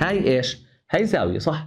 هاي ايش؟ هاي زاوية صح؟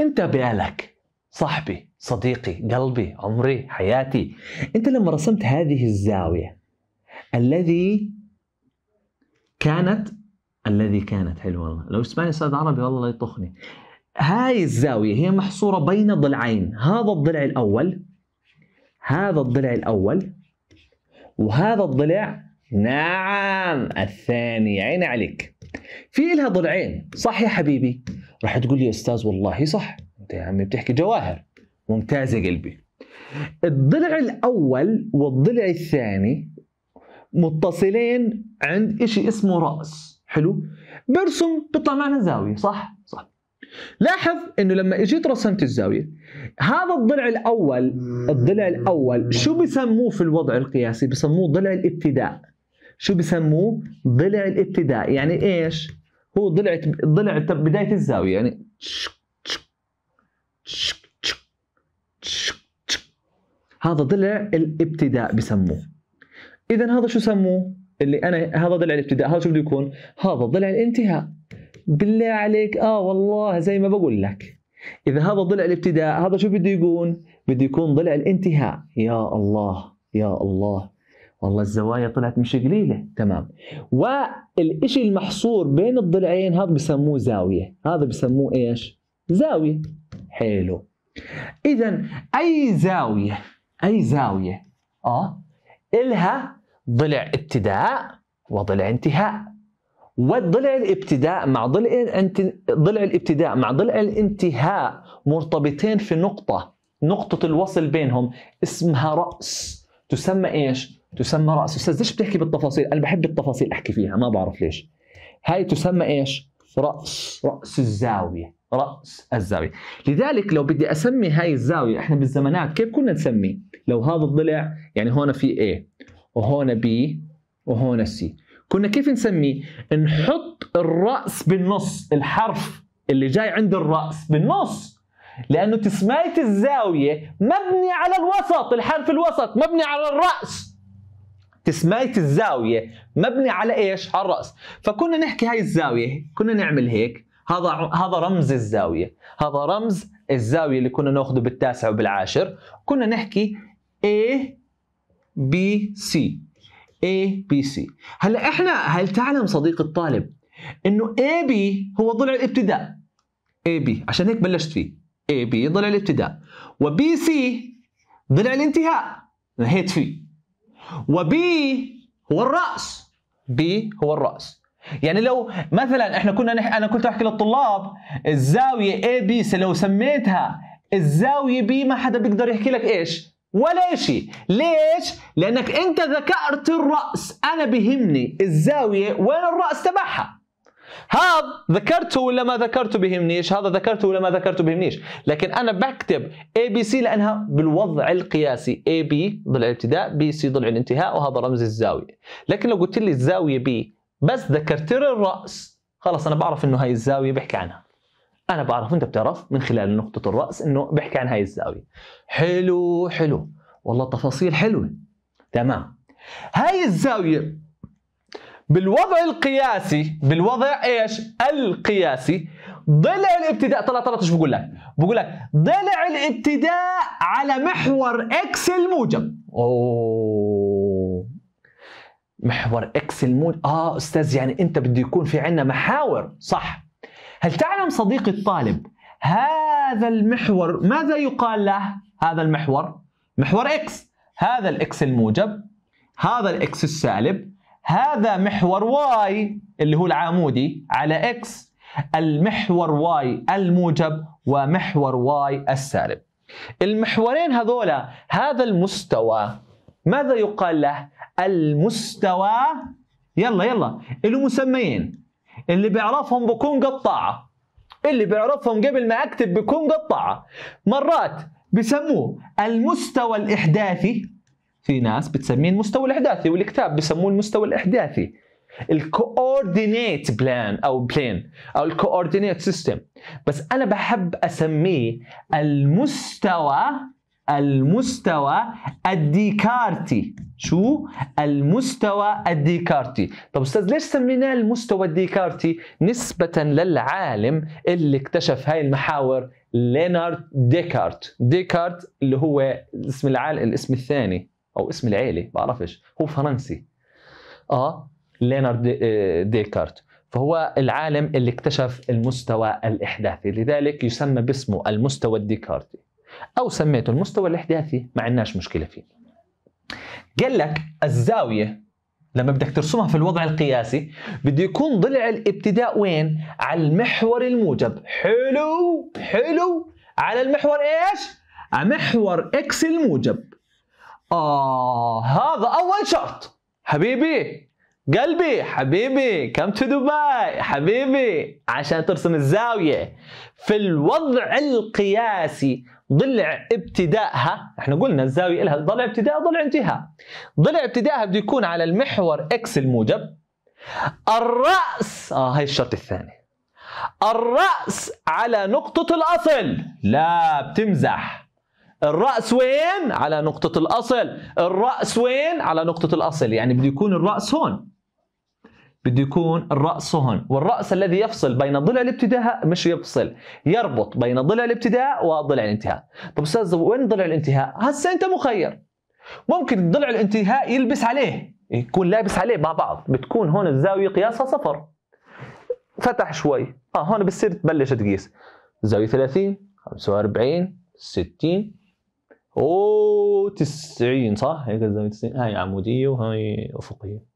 انت بالك صاحبي صديقي قلبي عمري حياتي انت لما رسمت هذه الزاوية الذي كانت الذي كانت حلو والله لو سمعني استاذ عربي والله لا يطخني هاي الزاوية هي محصورة بين ضلعين هذا الضلع الأول هذا الضلع الأول وهذا الضلع نعم الثاني عين عليك في لها ضلعين صح يا حبيبي راح تقول لي يا استاذ والله صح انت يا عمي بتحكي جواهر ممتازه قلبي الضلع الاول والضلع الثاني متصلين عند شيء اسمه راس حلو برسم بيطلع معنا زاويه صح صح لاحظ انه لما اجيت رسمت الزاويه هذا الضلع الاول الضلع الاول شو بسموه في الوضع القياسي بسموه ضلع الابتداء شو بسموه ضلع الابتداء يعني ايش هو ضلع ضلع بدايه الزاويه يعني هذا ضلع الابتداء بسموه اذا هذا شو سموه اللي انا هذا ضلع الابتداء هذا شو بده يكون هذا ضلع الانتهاء بالله عليك اه والله زي ما بقول لك اذا هذا ضلع الابتداء هذا شو بده يكون بده يكون ضلع الانتهاء يا الله يا الله والله الزوايا طلعت مش قليلة تمام والإشي المحصور بين الضلعين هذا بسموه زاوية هذا بسموه إيش زاوية حلو إذا أي زاوية أي زاوية آه إلها ضلع ابتداء وضلع انتهاء وضلع الابتداء مع ضلع ضلع الابتداء مع ضلع الانتهاء مرتبطين في نقطة نقطة الوصل بينهم اسمها رأس تسمى ايش؟ تسمى رأس أستاذ ليش بتحكي بالتفاصيل؟ أنا بحب التفاصيل أحكي فيها ما بعرف ليش هاي تسمى ايش؟ رأس رأس الزاوية رأس الزاوية لذلك لو بدي أسمي هاي الزاوية إحنا بالزمانات كيف كنا نسمي؟ لو هذا الضلع يعني هون في A وهون B وهون C كنا كيف نسمي نحط الراس بالنص الحرف اللي جاي عند الراس بالنص لانه تسميه الزاويه مبني على الوسط الحرف الوسط مبني على الراس تسميه الزاويه مبني على ايش على الراس فكنا نحكي هاي الزاويه كنا نعمل هيك هذا هذا رمز الزاويه هذا رمز الزاويه اللي كنا ناخذه بالتاسع وبالعاشر كنا نحكي A B C A B C هلا احنا هل تعلم صديق الطالب انه A B هو ضلع الابتداء A B عشان هيك بلشت فيه A B ضلع الابتداء و B C ضلع الانتهاء نهيت فيه و B هو الرأس B هو الرأس يعني لو مثلا احنا كنا نح... انا كنت احكي للطلاب الزاويه A B لو سميتها الزاويه B ما حدا بيقدر يحكي لك ايش ولا شيء ليش لانك انت ذكرت الراس انا بهمني الزاويه وين الراس تبعها هذا ذكرته ولا ما ذكرته بهمنيش هذا ذكرته ولا ما ذكرته بهمنيش لكن انا بكتب اي بي سي لانها بالوضع القياسي اي بي ضلع الابتداء بي سي ضلع الانتهاء وهذا رمز الزاويه لكن لو قلت لي الزاويه بي بس ذكرت لي الراس خلص انا بعرف انه هاي الزاويه بحكي عنها انا بعرف انت بتعرف من خلال نقطه الراس انه بحكي عن هاي الزاويه حلو حلو والله تفاصيل حلوه تمام هاي الزاويه بالوضع القياسي بالوضع ايش القياسي ضلع الابتداء طلع طلع ايش بقول لك بقول لك ضلع الابتداء على محور اكس الموجب اوه محور اكس الموجب اه استاذ يعني انت بده يكون في عندنا محاور صح هل تعلم صديقي الطالب هذا المحور ماذا يقال له هذا المحور محور اكس هذا الاكس الموجب هذا الاكس السالب هذا محور واي اللي هو العمودي على اكس المحور واي الموجب ومحور واي السالب المحورين هذول هذا المستوى ماذا يقال له المستوى يلا يلا له مسميين اللي بيعرفهم بكون قطاعه اللي بيعرفهم قبل ما اكتب بكون قطاعه مرات بسموه المستوى الاحداثي في ناس بتسميه المستوى الاحداثي والكتاب بسموه المستوى الاحداثي الكوردينيت بلان او بلين او الكوردينيت سيستم بس انا بحب اسميه المستوى المستوى الديكارتي شو المستوى الديكارتي طب استاذ ليش سميناه المستوى الديكارتي نسبة للعالم اللي اكتشف هاي المحاور لينارد ديكارت ديكارت اللي هو اسم العالم الاسم الثاني او اسم العيلة بعرفش هو فرنسي اه لينارد آه، ديكارت فهو العالم اللي اكتشف المستوى الاحداثي لذلك يسمى باسمه المستوى الديكارتي أو سميته المستوى الإحداثي ما عندناش مشكلة فيه قال لك الزاوية لما بدك ترسمها في الوضع القياسي بده يكون ضلع الابتداء وين؟ على المحور الموجب حلو حلو على المحور ايش؟ على محور اكس الموجب آه هذا أول شرط حبيبي قلبي حبيبي كم تو دبي حبيبي عشان ترسم الزاوية في الوضع القياسي ضلع ابتدائها احنا قلنا الزاويه لها ضلع ابتداء ضلع انتهاء ضلع ابتدائها بده يكون على المحور اكس الموجب الراس اه هي الشرط الثاني الراس على نقطه الاصل لا بتمزح الراس وين على نقطه الاصل الراس وين على نقطه الاصل يعني بده يكون الراس هون بده يكون الرأس هون والرأس الذي يفصل بين ضلع الابتداء مش يفصل يربط بين ضلع الابتداء وضلع الانتهاء طب أستاذ وين ضلع الانتهاء هسه أنت مخير ممكن ضلع الانتهاء يلبس عليه يكون لابس عليه مع بعض بتكون هون الزاوية قياسها صفر فتح شوي اه هون بتصير تبلش تقيس زاوية 30 45 60 و 90 صح هيك الزاوية 90 هاي عمودية وهاي أفقية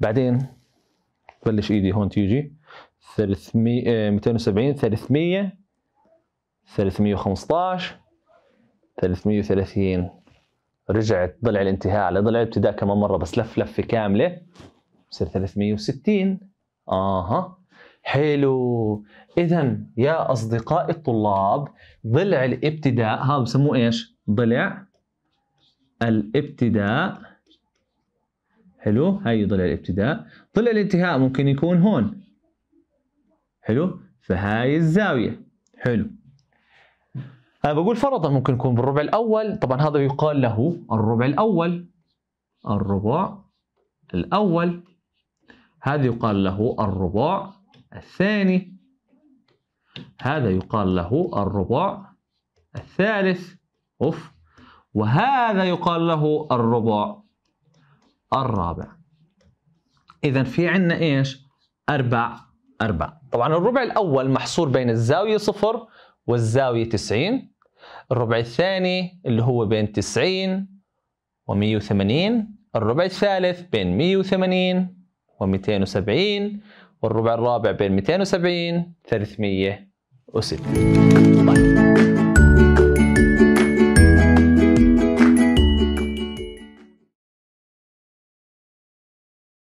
بعدين بلش ايدي هون تيجي 300 270 300 315 330 رجعت ضلع الانتهاء على ضلع الابتداء كمان مره بس لف لفه كامله بصير 360 اها حلو اذا يا اصدقائي الطلاب ضلع الابتداء هذا بسموه ايش ضلع الابتداء حلو هاي ضلع الابتداء ضلع الانتهاء ممكن يكون هون حلو فهاي الزاوية حلو أنا بقول فرضا ممكن يكون بالربع الأول طبعا هذا يقال له الربع الأول الربع الأول هذا يقال له الربع الثاني هذا يقال له الربع الثالث أوف وهذا يقال له الربع الرابع إذا في عندنا إيش؟ أربع أربع طبعا الربع الأول محصور بين الزاوية صفر والزاوية 90 الربع الثاني اللي هو بين 90 و 180 الربع الثالث بين 180 و 270 والربع الرابع بين 270 360 طيب